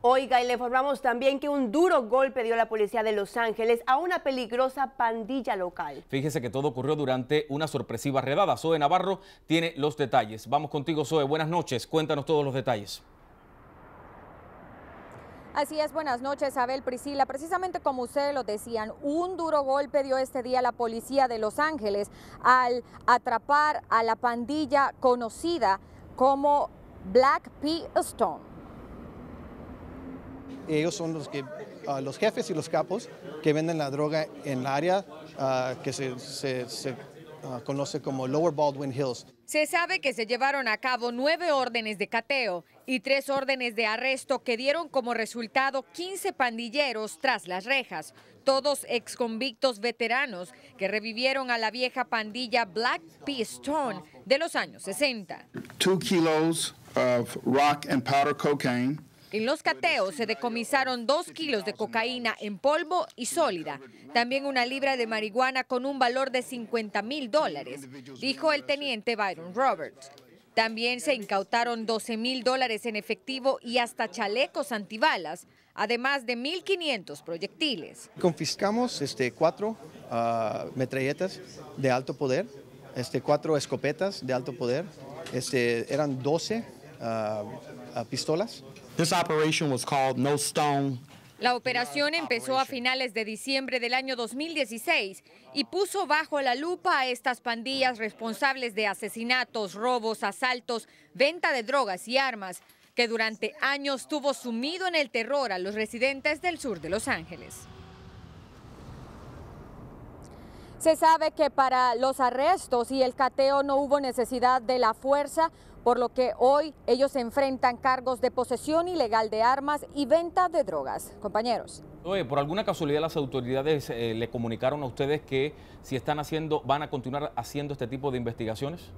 Oiga, y le informamos también que un duro golpe dio la policía de Los Ángeles a una peligrosa pandilla local. Fíjese que todo ocurrió durante una sorpresiva redada. Zoe Navarro tiene los detalles. Vamos contigo, Zoe. Buenas noches. Cuéntanos todos los detalles. Así es, buenas noches, Abel Priscila. Precisamente como ustedes lo decían, un duro golpe dio este día la policía de Los Ángeles al atrapar a la pandilla conocida como Black Pea Stone ellos son los, que, ah, los jefes y los capos que venden la droga en el área ah, que se, ah, conoce como Lower Baldwin Hills. Se sabe que se llevaron a cabo nueve órdenes de cateo y tres órdenes de arresto que dieron como resultado 15 pandilleros tras las rejas, todos ex convictos veteranos que revivieron a la vieja pandilla Black Stone de los años 60. Two kilos of rock and powder cocaine. En los cateos se decomisaron dos kilos de cocaína en polvo y sólida, también una libra de marihuana con un valor de 50 mil dólares, dijo el teniente Byron Roberts. También se incautaron 12 mil dólares en efectivo y hasta chalecos antibalas, además de 1.500 proyectiles. Confiscamos este, cuatro ah, metralletas de alto poder, este, cuatro escopetas de alto poder, este, eran 12 ah, ah, pistolas la operación empezó a finales de diciembre del año 2016 y puso bajo la lupa a estas pandillas responsables de asesinatos, robos, asaltos, venta de drogas y armas, que durante años tuvo sumido en el terror a los residentes del sur de Los Ángeles. Se sabe que para los arrestos y el cateo no hubo necesidad de la fuerza, por lo que hoy ellos enfrentan cargos de posesión ilegal de armas y venta de drogas. Compañeros. Oye, por alguna casualidad las autoridades eh, le comunicaron a ustedes que si están haciendo, van a continuar haciendo este tipo de investigaciones.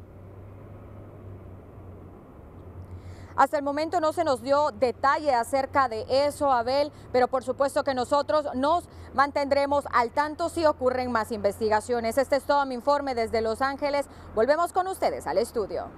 Hasta el momento no se nos dio detalle acerca de eso, Abel, pero por supuesto que nosotros nos mantendremos al tanto si ocurren más investigaciones. Este es todo mi informe desde Los Ángeles. Volvemos con ustedes al estudio.